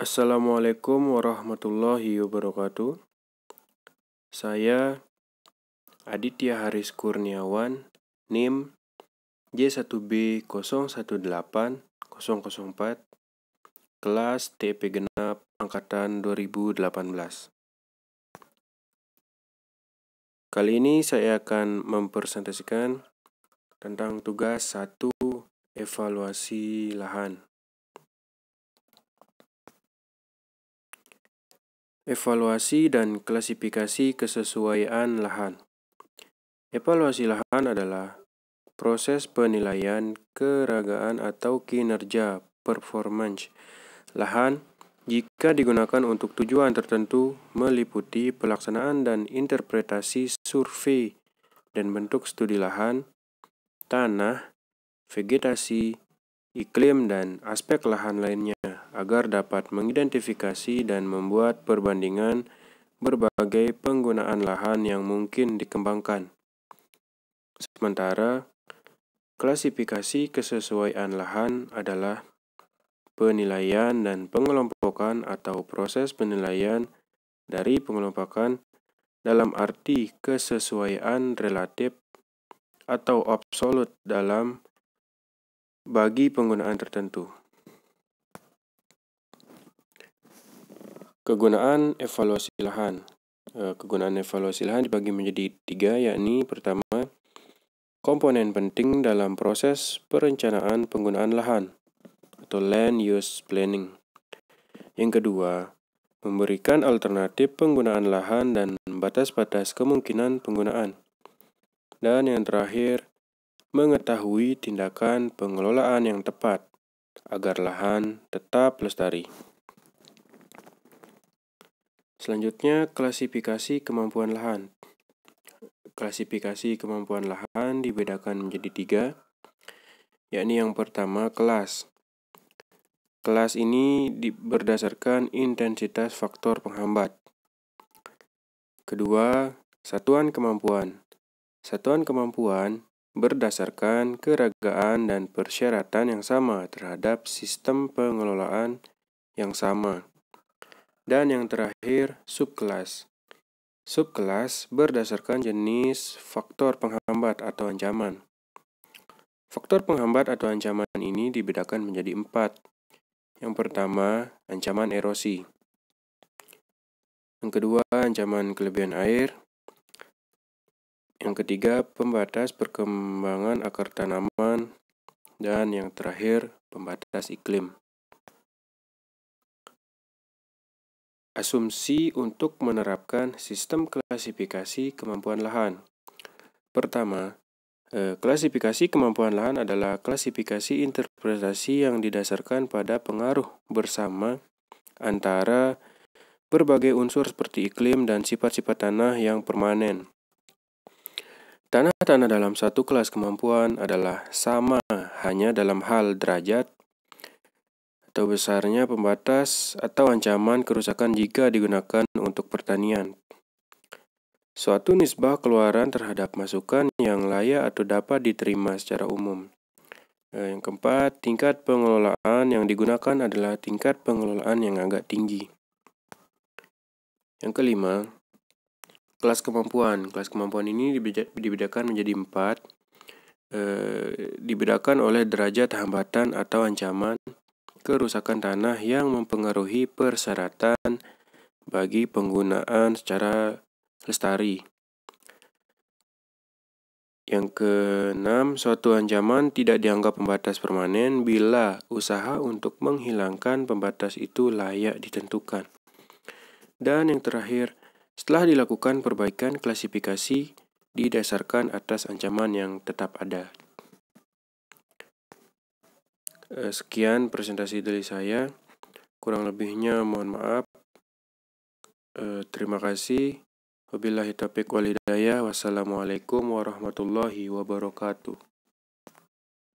Assalamualaikum warahmatullahi wabarakatuh. Saya Aditya Haris Kurniawan, NIM J1B018004, kelas TP genap angkatan 2018. Kali ini saya akan mempresentasikan tentang tugas 1 evaluasi lahan. Evaluasi dan klasifikasi kesesuaian lahan. Evaluasi lahan adalah proses penilaian keragaan atau kinerja performance lahan jika digunakan untuk tujuan tertentu meliputi pelaksanaan dan interpretasi survei dan bentuk studi lahan, tanah, vegetasi, iklim dan aspek lahan lainnya agar dapat mengidentifikasi dan membuat perbandingan berbagai penggunaan lahan yang mungkin dikembangkan. Sementara klasifikasi kesesuaian lahan adalah penilaian dan pengelompokan atau proses penilaian dari pengelompokan dalam arti kesesuaian relatif atau absolut dalam bagi penggunaan tertentu. Kegunaan evaluasi lahan. Eh, kegunaan evaluasi lahan dibagi menjadi tiga, yakni pertama, komponen penting dalam proses perencanaan penggunaan lahan atau land use planning. Yang kedua, memberikan alternatif penggunaan lahan dan batas-batas kemungkinan penggunaan. Dan yang terakhir, mengetahui tindakan pengelolaan yang tepat agar lahan tetap lestari. Selanjutnya, klasifikasi kemampuan lahan. Klasifikasi kemampuan lahan dibedakan menjadi tiga, yakni yang pertama kelas. Kelas ini berdasarkan intensitas faktor penghambat. Kedua, satuan kemampuan. Satuan kemampuan berdasarkan keragaan dan persyaratan yang sama terhadap sistem pengelolaan yang sama. Dan yang terakhir, subkelas. Subkelas berdasarkan jenis faktor penghambat atau ancaman. Faktor penghambat atau ancaman ini dibedakan menjadi empat. Yang pertama, ancaman erosi. Yang kedua, ancaman kelebihan air. Yang ketiga, pembatas perkembangan akar tanaman. Dan yang terakhir, pembatas iklim. Asumsi untuk menerapkan sistem klasifikasi kemampuan lahan. Pertama, eh, klasifikasi kemampuan lahan adalah klasifikasi interpretasi yang didasarkan pada pengaruh bersama antara berbagai unsur seperti iklim dan sifat-sifat tanah yang permanen. Tanah-tanah dalam satu kelas kemampuan adalah sama hanya dalam hal derajat atau besarnya pembatas atau ancaman kerusakan jika digunakan untuk pertanian. Suatu nisbah keluaran terhadap masukan yang layak atau dapat diterima secara umum. Eh, yang keempat, tingkat pengelolaan yang digunakan adalah tingkat pengelolaan yang agak tinggi. Yang kelima, kelas kemampuan. Kelas kemampuan ini dibedakan menjadi empat. Eh, dibedakan oleh derajat hambatan atau ancaman, kerusakan tanah yang mempengaruhi persyaratan bagi penggunaan secara lestari. Yang keenam, suatu ancaman tidak dianggap pembatas permanen bila usaha untuk menghilangkan pembatas itu layak ditentukan. Dan yang terakhir, setelah dilakukan perbaikan klasifikasi didasarkan atas ancaman yang tetap ada. Eh, sekian presentasi dari saya. Kurang lebihnya mohon maaf. Eh, terima kasih. Wabillahi taufiq walhidayah. Wassalamualaikum warahmatullahi wabarakatuh.